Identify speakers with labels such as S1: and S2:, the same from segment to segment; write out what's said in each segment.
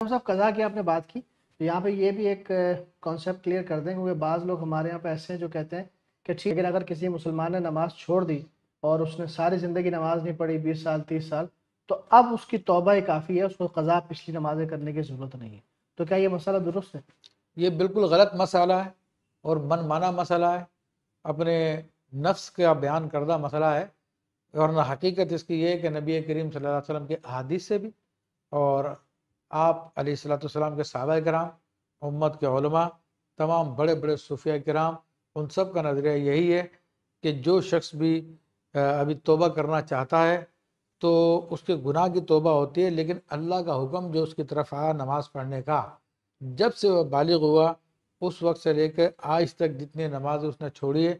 S1: Terms of कज़ा की आपने बात की तो यहाँ पे ये भी एक कॉन्सेप्ट क्लियर कर दें क्योंकि बाज़ लोग हमारे यहाँ पे ऐसे हैं जो कहते हैं कि ठीक लेकिन अगर किसी मुसलमान ने नमाज छोड़ दी और उसने सारी ज़िंदगी नमाज नहीं पढ़ी बीस साल तीस साल तो अब उसकी तोबा काफ़ी है उसको कज़ा पिछली नमाजें करने की
S2: ज़रूरत नहीं है तो क्या ये मसाला दुरुस्त है ये बिल्कुल गलत मसाला है और मनमाना मसाला है अपने नफ्स का बयान करदा मसला है और ना हकीकत इसकी ये है कि नबी करीम सल्लल्लाहु अलैहि वसल्लम के अहादीस से भी और आप अलीसलाम के सबा कराम उम्मत के उलमा तमाम बड़े बड़े सूफिया कराम उन सब का नज़रिया यही है कि जो शख्स भी अभी तोबा करना चाहता है तो उसके गुनाह की तोबा होती है लेकिन अल्लाह का हुक्म जो उसकी तरफ आया नमाज़ पढ़ने का जब से वह बालिग हुआ उस वक्त से लेकर आज तक जितनी नमाज उसने छोड़ी है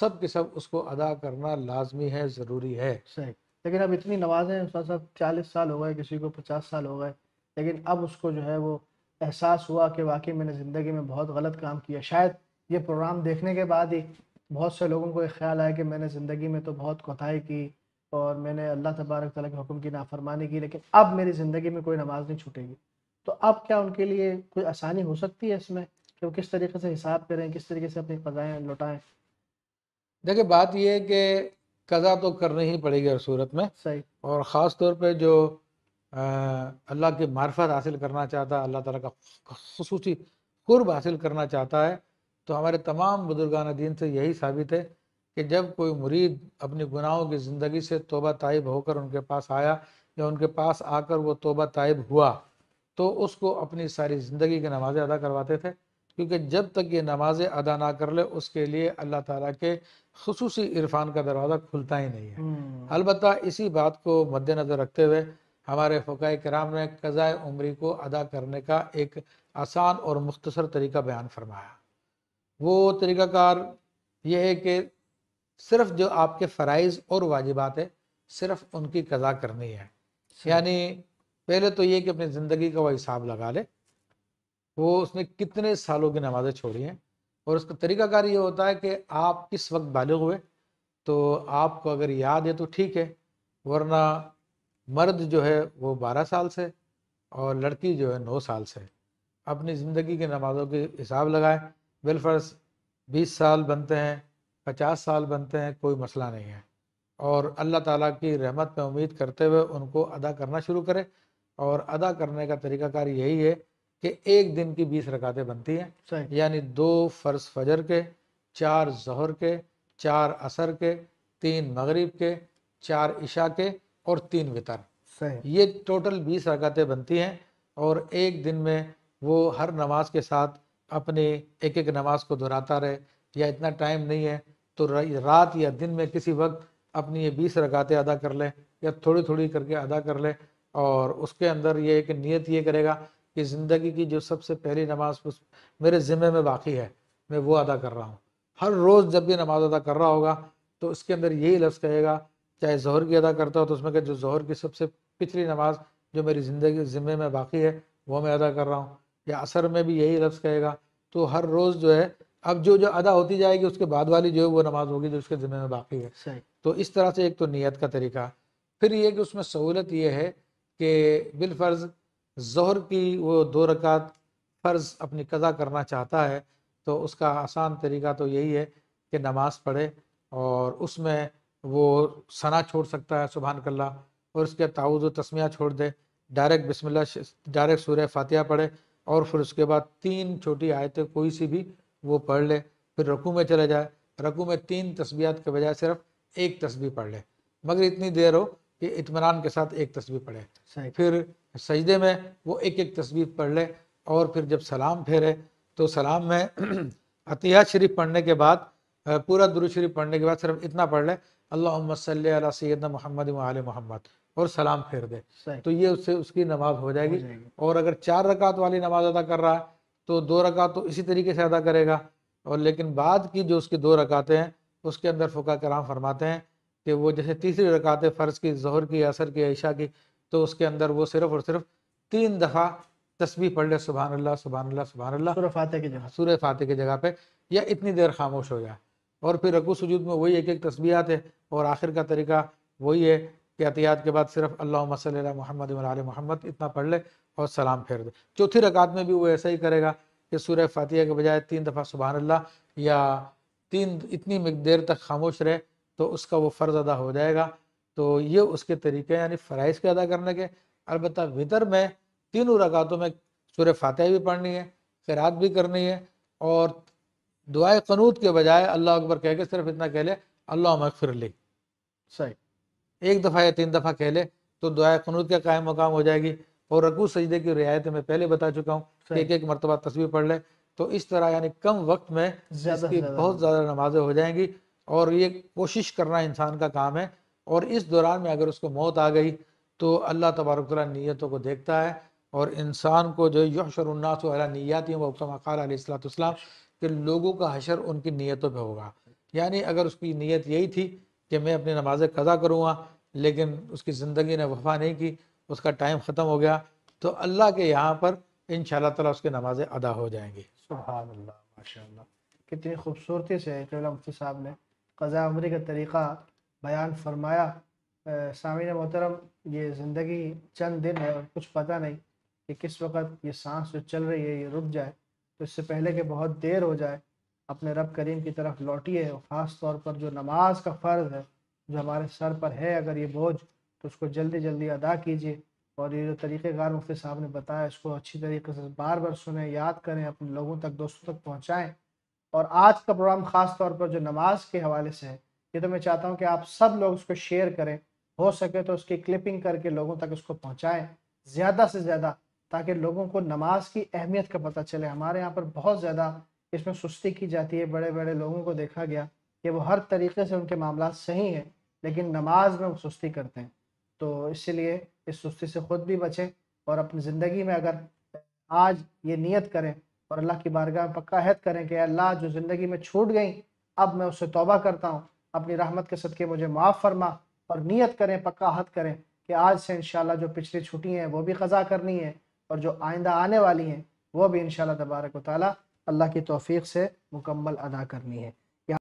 S2: सब के सब उसको अदा करना लाजमी है ज़रूरी है लेकिन
S1: अब इतनी नमाजें उस चालीस साल हो गए किसी को पचास साल हो गए लेकिन अब उसको जो है वो एहसास हुआ कि वाकई मैंने ज़िंदगी में बहुत गलत काम किया शायद ये प्रोग्राम देखने के बाद ही बहुत से लोगों को एक ख्याल आया कि मैंने ज़िंदगी में तो बहुत कोताही की और मैंने अल्लाह तबारक तला के हुक्म की नाफरमानी की लेकिन अब मेरी ज़िंदगी में कोई नमाज नहीं छूटेगी तो अब क्या उनके लिए कोई आसानी हो सकती है इसमें कि वो किस तरीके से हिसाब करें किस तरीके से अपनी
S2: कज़ाएँ लौटाएँ देखिए बात यह है कि कज़ा तो करनी ही पड़ेगी हर सूरत में सही और ख़ास तौर पर जो अल्लाह की मार्फत हासिल करना चाहता है अल्लाह तला का खसूस कुर्ब हासिल करना चाहता है तो हमारे तमाम बुजुर्गान दीन से यही साबित है कि जब कोई मुरीद अपने गुनाहों की ज़िंदगी से तोबा तायब होकर उनके पास आया या उनके पास आकर वो तोबा तायब हुआ तो उसको अपनी सारी ज़िंदगी की नमाज़ें अदा करवाते थे क्योंकि जब तक ये नमाज़ें अदा ना कर ले उसके लिए अल्लाह ताला के खसूसी इरफान का दरवाज़ा खुलता ही नहीं है हम्म। अलबत् इसी बात को मद्देनज़र रखते हुए हमारे फ़ुका कराम ने कज़ाए उम्री को अदा करने का एक आसान और मुख्तसर तरीका बयान फरमाया वो तरीक़ाकार यह है कि सिर्फ जो आपके फ़रज़ और वाजिबात है सिर्फ उनकी कज़ा करनी है यानी पहले तो ये कि अपनी ज़िंदगी का वह हिसाब लगा ले वो उसने कितने सालों की नमाज़ें छोड़ी हैं और उसका तरीक़ाकार ये होता है कि आप किस वक्त बालग हुए तो आपको अगर याद है तो ठीक है वरना मर्द जो है वो बारह साल से और लड़की जो है नौ साल से अपनी ज़िंदगी की नमाज़ों के हिसाब लगाएं बिलफर्स बीस साल बनते हैं पचास साल बनते हैं कोई मसला नहीं है और अल्लाह ताला की रहमत में उम्मीद करते हुए उनको अदा करना शुरू करें और अदा करने का तरीक़ाकार यही है कि एक दिन की बीस रकातें बनती हैं यानी दो फ़र्ज फजर के चार जहर के चार असर के तीन मगरिब के चार इशा के और तीन वितर सही ये टोटल बीस रकतें बनती हैं और एक दिन में वो हर नमाज के साथ अपनी एक एक नमाज को दोहराता रहे या इतना टाइम नहीं है तो रात या दिन में किसी वक्त अपनी ये बीस रकातें अदा कर लें या थोड़ी थोड़ी करके अदा कर लें और उसके अंदर ये कि नियत ये करेगा कि ज़िंदगी की जो सबसे पहली नमाज मेरे ज़िम्मे में बाकी है मैं वो अदा कर रहा हूँ हर रोज़ जब भी नमाज अदा कर रहा होगा तो उसके अंदर यही लफ्ज़ कहेगा चाहे जहर की अदा करता हो तो उसमें जो जहर की सबसे पिछली नमाज जो मेरी ज़िंदगी ज़िम्मे में बाकी है वो मैं अदा कर रहा हूँ या असर में भी यही लफ्ज़ कहेगा तो हर रोज़ जो है अब जो जो अदा होती जाएगी उसके बाद वाली जो है वो नमाज होगी जो उसके ज़िम्मे में बाकी है तो इस तरह से एक तो नीयत का तरीका फिर ये कि उसमें सहूलत ये है कि बिलफ़र्ज़ जहर की वो दो रकात फ़र्ज़ अपनी कज़ा करना चाहता है तो उसका आसान तरीका तो यही है कि नमाज़ पढ़े और उसमें वो सना छोड़ सकता है सुबहान कल्ला और उसके ताउज़ तस्मिया छोड़ दे डायरेक्ट बिस्मिल्लाह डायरेक्ट सूर्य फातिहा पढ़े और फिर उसके बाद तीन छोटी आयतें कोई सी भी वो पढ़ ले फिर रकू में चले जाए रकू में तीन तस्बियात के बजाय सिर्फ एक तस्बी पढ़ ले मगर इतनी देर हो कि इतमान के साथ एक तस्बी पढ़े फिर सजदे में वो एक एक तस्बी पढ़ ले और फिर जब सलाम फेरे तो सलाम में अतिया शरीफ पढ़ने के बाद पूरा दुरुशरी पढ़ने के बाद सिर्फ इतना पढ़ ले अल्लाह सल सैद मोहम्मद माल मोहम्मद और सलाम फेर दे तो ये उससे उसकी नमाज हो जाएगी।, हो जाएगी और अगर चार रकात वाली नमाज अदा कर रहा है तो दो रकात तो इसी तरीके से अदा करेगा और लेकिन बाद की जो उसकी दो रकातें हैं उसके अंदर फ़ुका कराम फरमाते हैं कि वो जैसे तीसरी रकातें फ़र्ज़ की जहर की असर की ऐशा की तो उसके अंदर वो सिर्फ और सिर्फ तीन दफ़ा तस्वीर पढ़ ले सुबहानल्ला सुबहानल्ला सुबहानल्ला सूर्य फातह की जगह सूर्य फातह की जगह पे या इतनी देर खामोश हो जाए और फिर रकू सजूद में वही एक एक तस्बियात है और आखिर का तरीका वही है कि एहतियात के बाद सिर्फ अल्लाह मसल महमद महमद इतना पढ़ ले और सलाम फेर दे चौथी रकात में भी वो ऐसा ही करेगा कि सूर फातिया के बजाय तीन दफ़ा सुबह अल्लाह या तीन इतनी देर तक खामोश रहे तो उसका वो फ़र्ज़ अदा हो जाएगा तो ये उसके तरीके यानी फ़राइज़ के अदा करने के अलबत् वितर में तीनों रकातों में सूर्य फातह भी पढ़नी है खैरात भी करनी है और दुआ कनूत के बजाय अल्लाह अकबर कह के सिर्फ इतना कह ले अल्लाह मकफिर ले सही एक दफ़ा या तीन दफ़ा कह ले तो दुआ कनूत का कायम मकाम हो जाएगी और रकू सजदे की रियायत मैं पहले बता चुका हूँ एक एक मरतबा तस्वीर पढ़ ले तो इस तरह यानी कम वक्त में इसकी बहुत ज़्यादा नमाजें हो जाएंगी और ये कोशिश करना इंसान का काम है और इस दौरान में अगर उसको मौत आ गई तो अल्लाह तबारक नीयतों को देखता है और इंसान को जो यशरन्नास नीयत वसलाम कि लोगों का हशर उनकी नीयतों पर होगा यानी अगर उसकी नीयत यही थी कि मैं अपनी नमाज़ें कदा करूँगा लेकिन उसकी ज़िंदगी ने वफा नहीं की उसका टाइम ख़त्म हो गया तो अल्लाह के यहाँ पर इन तला उसकी नमाज़ें अदा हो जाएंगी
S1: सुबह माशा
S2: कितनी खूबसूरती
S1: से मुफ्ती साहब ने कज़ा उम्र का तरीक़ा बयान फरमाया सामिन मोहतरम ये ज़िंदगी चंद दिन है और कुछ पता नहीं कि किस वक्त ये सांस जो चल रही है ये रुक जाए तो इससे पहले कि बहुत देर हो जाए अपने रब करीम की तरफ लौटिए और ख़ास तौर पर जो नमाज का फ़र्ज़ है जो हमारे सर पर है अगर ये बोझ तो उसको जल्दी जल्दी अदा कीजिए और ये जो तरीक़ार मुफ्ती साहब ने बताया इसको अच्छी तरीके से बार बार सुने याद करें अपने लोगों तक दोस्तों तक पहुँचाएँ और आज का प्रोग्राम ख़ास तौर पर जो नमाज के हवाले से है ये तो मैं चाहता हूँ कि आप सब लोग उसको शेयर करें हो सके तो उसकी क्लिपिंग करके लोगों तक उसको पहुँचाएँ ज़्यादा से ज़्यादा ताकि लोगों को नमाज की अहमियत का पता चले हमारे यहाँ पर बहुत ज़्यादा इसमें सुस्ती की जाती है बड़े बड़े लोगों को देखा गया कि वो हर तरीके से उनके मामला सही हैं लेकिन नमाज में वो सुस्ती करते हैं तो इसीलिए इस सुस्ती से खुद भी बचें और अपनी ज़िंदगी में अगर आज ये नीयत करें और अल्लाह की बारगाह में पक्का हैद करें कि अल्लाह जो ज़िंदगी में छूट गई अब मैं उससे तोबा करता हूँ अपनी रहमत के सदक़े मुझे माफ़ फरमा और नीयत करें पक्का हद करें कि आज से इन जो पिछली छुट्टी हैं वो भी कज़ा करनी है और जो आइंदा आने वाली हैं वो भी इन तबारक ताली अल्लाह की तोफ़ी से मुकम्मल अदा करनी है